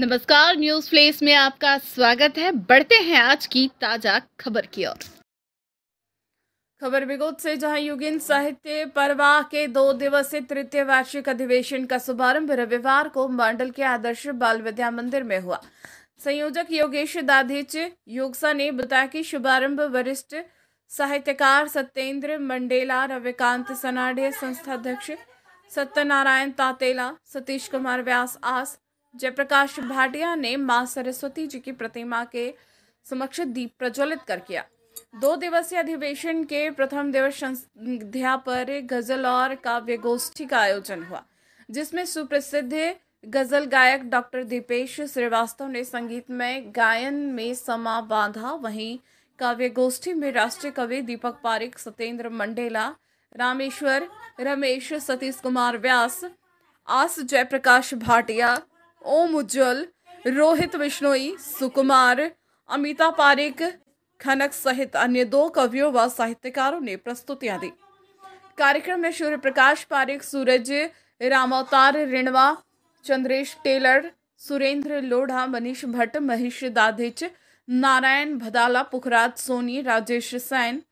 नमस्कार news place में आपका स्वागत है बढ़ते हैं आज की ताजा खबर की ओर खबर विगोद से जहां युगिन साहित्य परवाह के दो दिवसीय तृतीय वार्षिक अधिवेशन का शुभारंभ रविवार को मंडल के आदर्श बाल विद्या मंदिर में हुआ संयोजक योगेश दाधीच योगसा ने बताया कि शुभारंभ वरिष्ठ साहित्यकार सत्येंद्र मंडेला रविकांत सनाडे संस्थाध्यक्ष सत्यनारायण तातेला सतीश कुमार व्यास आस जयप्रकाश भाटिया ने मां सरस्वती जी की प्रतिमा के समक्ष दीप प्रज्वलित कर किया दो दिवसीय अधिवेशन के प्रथम दिवस संध्या पर गजल और काव्य गोष्ठी का आयोजन हुआ जिसमें सुप्रसिद्ध गजल गायक डॉक्टर दीपेश श्रीवास्तव ने संगीत में गायन में समा बांधा वहीं काव्य गोष्ठी में राष्ट्रीय कवि दीपक पारिक सत्येंद्र मंडेला रामेश्वर रमेश सतीश कुमार व्यास आस जयप्रकाश भाटिया ओम उज्जवल रोहित विश्नोई सुकुमार अमिता पारिक खनक सहित अन्य दो कवियों व साहित्यकारों ने प्रस्तुतियां दी कार्यक्रम में सूर्य प्रकाश पारिक सूरज रामावतार रिणवा चंद्रेश टेलर सुरेंद्र लोढ़ा मनीष भट्ट महेश दाधिच नारायण भदाला पुखराज सोनी राजेश सैन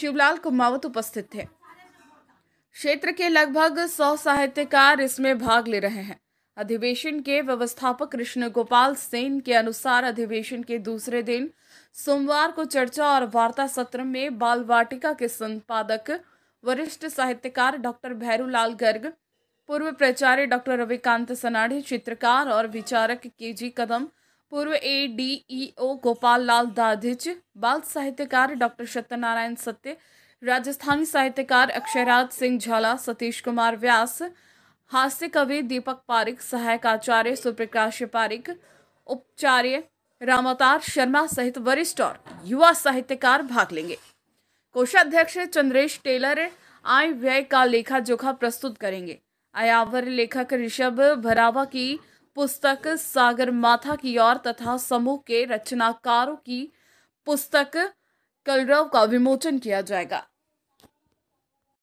शिवलाल कुमावत उपस्थित थे क्षेत्र के लगभग सौ साहित्यकार इसमें भाग ले रहे हैं अधिवेशन के व्यवस्थापक कृष्ण गोपाल सेन के अनुसार अधिवेशन के दूसरे दिन सोमवार को चर्चा और वार्ता सत्र में बाल वाटिका के संपादक वरिष्ठ साहित्यकार डॉक्टर भैरूलाल गर्ग पूर्व प्राचार्य डॉक्टर रविकांत सनाढ़ी चित्रकार और विचारक के जी कदम पूर्व ए डी ई ओ गोपाल लाल दाधिच बाल साहित्यकार डॉक्टर सत्यनारायण सत्य राजस्थानी साहित्यकार अक्षयराज सिंह झाला सतीश कुमार व्यास हास्य कवि दीपक पारिक सहायक आचार्य सुप्रकाश पारिक उपचार्य रामावतार शर्मा सहित वरिष्ठ और युवा साहित्यकार भाग लेंगे कोषाध्यक्ष चंद्रेश टेलर आय व्यय का लेखा जोखा प्रस्तुत करेंगे आयावर लेखक ऋषभ भरावा की पुस्तक सागर माथा की ओर तथा समूह के रचनाकारों की पुस्तक कलरव का विमोचन किया जाएगा